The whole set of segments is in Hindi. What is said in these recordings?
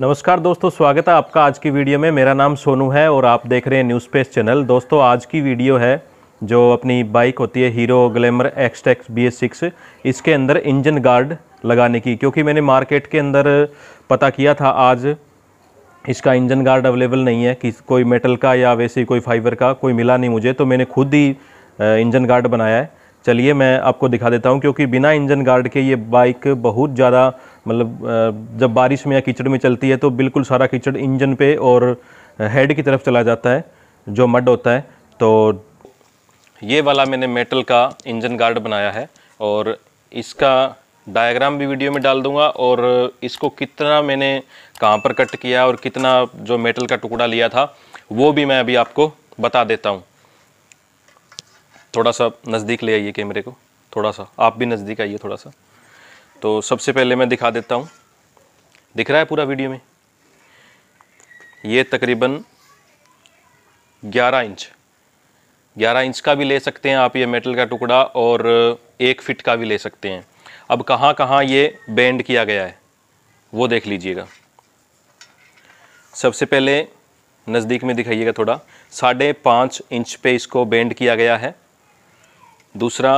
नमस्कार दोस्तों स्वागत है आपका आज की वीडियो में मेरा नाम सोनू है और आप देख रहे हैं न्यूज़ पेस चैनल दोस्तों आज की वीडियो है जो अपनी बाइक होती है Hero Glamour Xtecs B S six इसके अंदर इंजन गार्ड लगाने की क्योंकि मैंने मार्केट के अंदर पता किया था आज इसका इंजन गार्ड अवेलेबल नहीं है कि कोई मेटल का या वैसे कोई फाइबर का कोई मिला नहीं मुझे तो मैंने खुद ही इंजन गार्ड बनाया है चलिए मैं आपको दिखा देता हूँ क्योंकि बिना इंजन गार्ड के ये बाइक बहुत ज़्यादा मतलब जब बारिश में या कीचड़ में चलती है तो बिल्कुल सारा कीचड़ इंजन पे और हेड की तरफ चला जाता है जो मड होता है तो ये वाला मैंने मेटल का इंजन गार्ड बनाया है और इसका डायग्राम भी वीडियो में डाल दूंगा और इसको कितना मैंने कहाँ पर कट किया और कितना जो मेटल का टुकड़ा लिया था वो भी मैं अभी आपको बता देता हूँ थोड़ा सा नज़दीक ले आइए कैमरे को थोड़ा सा आप भी नज़दीक आइए थोड़ा सा तो सबसे पहले मैं दिखा देता हूँ दिख रहा है पूरा वीडियो में ये तकरीबन 11 इंच 11 इंच का भी ले सकते हैं आप ये मेटल का टुकड़ा और एक फिट का भी ले सकते हैं अब कहाँ कहाँ ये बेंड किया गया है वो देख लीजिएगा सबसे पहले नज़दीक में दिखाइएगा थोड़ा साढ़े पाँच इंच पे इसको बेंड किया गया है दूसरा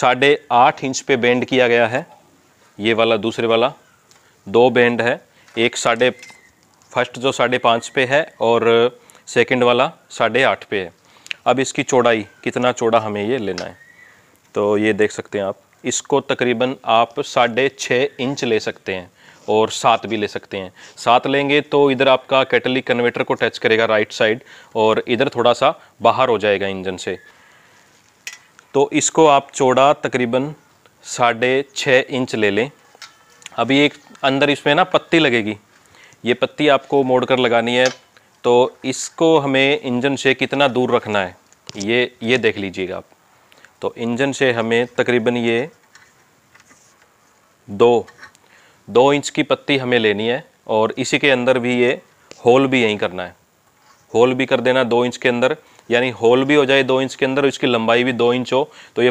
साढ़े आठ इंच पे बैंड किया गया है ये वाला दूसरे वाला दो बैंड है एक साढ़े फर्स्ट जो साढ़े पाँच पे है और सेकंड वाला साढ़े आठ पे है अब इसकी चौड़ाई कितना चौड़ा हमें ये लेना है तो ये देख सकते हैं आप इसको तकरीबन आप साढ़े छः इंच ले सकते हैं और सात भी ले सकते हैं सात लेंगे तो इधर आपका कैटलिक कन्वर्टर को टच करेगा राइट साइड और इधर थोड़ा सा बाहर हो जाएगा इंजन से तो इसको आप चौड़ा तकरीबन साढ़े छः इंच ले लें अभी एक अंदर इसमें ना पत्ती लगेगी ये पत्ती आपको मोड़ कर लगानी है तो इसको हमें इंजन से कितना दूर रखना है ये ये देख लीजिएगा आप तो इंजन से हमें तकरीबन ये दो दो इंच की पत्ती हमें लेनी है और इसी के अंदर भी ये होल भी यहीं करना है होल भी कर देना दो इंच के अंदर यानी होल भी हो जाए दो इंच के अंदर इसकी लंबाई भी दो इंच हो तो ये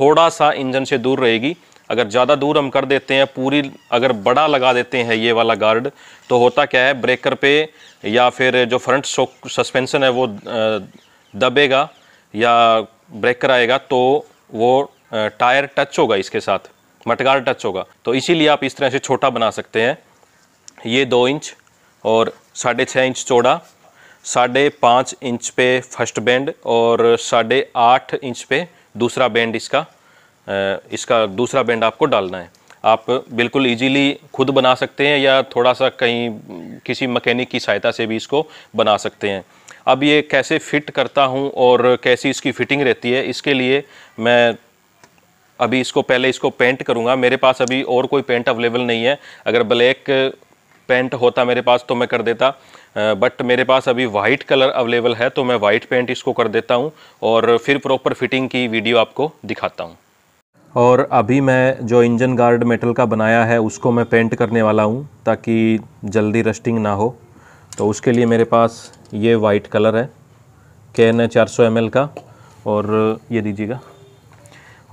थोड़ा सा इंजन से दूर रहेगी अगर ज़्यादा दूर हम कर देते हैं पूरी अगर बड़ा लगा देते हैं ये वाला गार्ड तो होता क्या है ब्रेकर पे या फिर जो फ्रंट सस्पेंसन है वो दबेगा या ब्रेकर आएगा तो वो टायर टच होगा इसके साथ मटगार टच होगा तो इसीलिए आप इस तरह से छोटा बना सकते हैं ये दो इंच और साढ़े छः इंच चौड़ा साढ़े पाँच इंच पे फर्स्ट बैंड और साढ़े आठ इंच पे दूसरा बैंड इसका इसका दूसरा बैंड आपको डालना है आप बिल्कुल इजीली खुद बना सकते हैं या थोड़ा सा कहीं किसी मकैनिक की सहायता से भी इसको बना सकते हैं अब ये कैसे फिट करता हूँ और कैसी इसकी फिटिंग रहती है इसके लिए मैं अभी इसको पहले इसको पेंट करूँगा मेरे पास अभी और कोई पेंट अवेलेबल नहीं है अगर ब्लैक पेंट होता मेरे पास तो मैं कर देता बट मेरे पास अभी वाइट कलर अवेलेबल है तो मैं वाइट पेंट इसको कर देता हूँ और फिर प्रॉपर फिटिंग की वीडियो आपको दिखाता हूँ और अभी मैं जो इंजन गार्ड मेटल का बनाया है उसको मैं पेंट करने वाला हूँ ताकि जल्दी रस्टिंग ना हो तो उसके लिए मेरे पास ये वाइट कलर है के एन है चार सौ का और ये दीजिएगा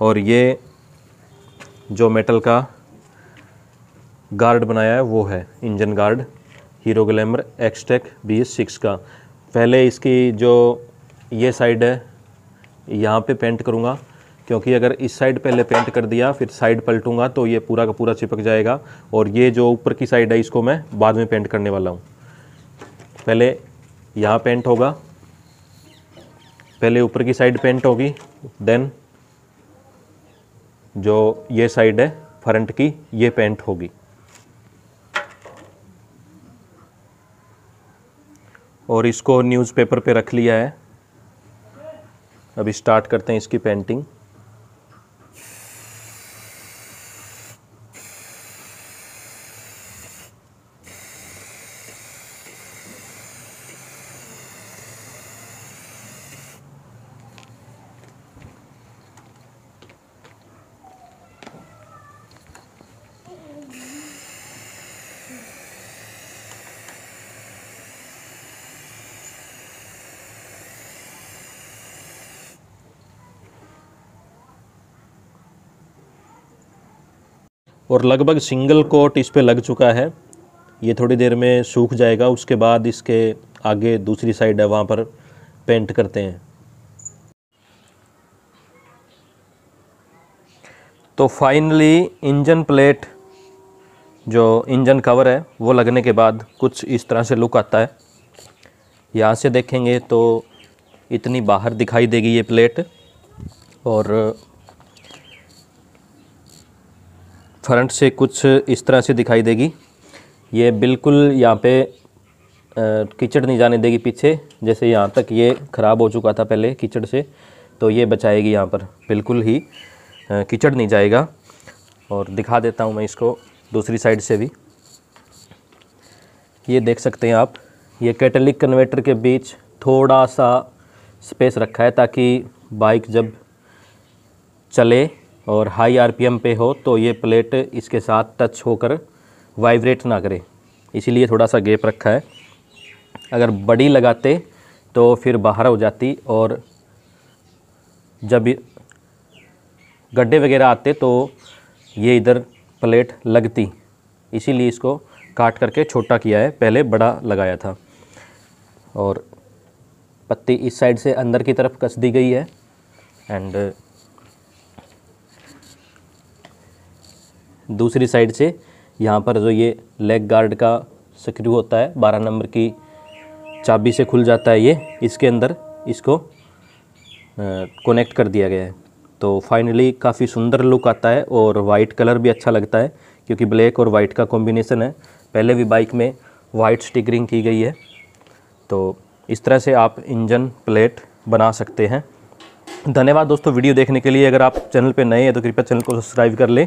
और ये जो मेटल का गार्ड बनाया है वो है engine guard Hero Glamour Xtec B six का पहले इसकी जो ये साइड है यहाँ पे पेंट करूँगा क्योंकि अगर इस साइड पहले पेंट कर दिया फिर साइड पलटूंगा तो ये पूरा का पूरा चिपक जाएगा और ये जो ऊपर की साइड है इसको मैं बाद में पेंट करने वाला हूँ पहले यहाँ पेंट होगा पहले ऊपर की साइड पेंट होगी देन जो ये साइड है फ्रंट की ये पेंट होगी और इसको न्यूज़पेपर पे रख लिया है अब स्टार्ट करते हैं इसकी पेंटिंग और लगभग सिंगल कोट इस पर लग चुका है ये थोड़ी देर में सूख जाएगा उसके बाद इसके आगे दूसरी साइड है वहाँ पर पेंट करते हैं तो फाइनली इंजन प्लेट जो इंजन कवर है वो लगने के बाद कुछ इस तरह से लुक आता है यहाँ से देखेंगे तो इतनी बाहर दिखाई देगी ये प्लेट और फ्रंट से कुछ इस तरह से दिखाई देगी ये बिल्कुल यहाँ पे कीचड़ नहीं जाने देगी पीछे जैसे यहाँ तक ये ख़राब हो चुका था पहले कीचड़ से तो ये बचाएगी यहाँ पर बिल्कुल ही कीचड़ नहीं जाएगा और दिखा देता हूँ मैं इसको दूसरी साइड से भी ये देख सकते हैं आप ये कैटलिक कन्वर्टर के बीच थोड़ा सा स्पेस रखा है ताकि बाइक जब चले और हाई आरपीएम पे हो तो ये प्लेट इसके साथ टच होकर वाइब्रेट ना करे इसीलिए थोड़ा सा गेप रखा है अगर बड़ी लगाते तो फिर बाहर हो जाती और जब गड्ढे वगैरह आते तो ये इधर प्लेट लगती इसीलिए इसको काट करके छोटा किया है पहले बड़ा लगाया था और पत्ती इस साइड से अंदर की तरफ कस दी गई है एंड दूसरी साइड से यहाँ पर जो ये लेग गार्ड का स्क्रू होता है बारह नंबर की चाबी से खुल जाता है ये इसके अंदर इसको कनेक्ट कर दिया गया है तो फाइनली काफ़ी सुंदर लुक आता है और वाइट कलर भी अच्छा लगता है क्योंकि ब्लैक और वाइट का कॉम्बिनेसन है पहले भी बाइक में वाइट स्टिकरिंग की गई है तो इस तरह से आप इंजन प्लेट बना सकते हैं धन्यवाद दोस्तों वीडियो देखने के लिए अगर आप चैनल पर नए हैं तो कृपया चैनल को सब्सक्राइब कर लें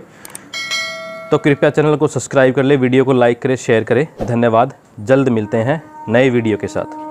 तो कृपया चैनल को सब्सक्राइब कर ले वीडियो को लाइक करें शेयर करें धन्यवाद जल्द मिलते हैं नए वीडियो के साथ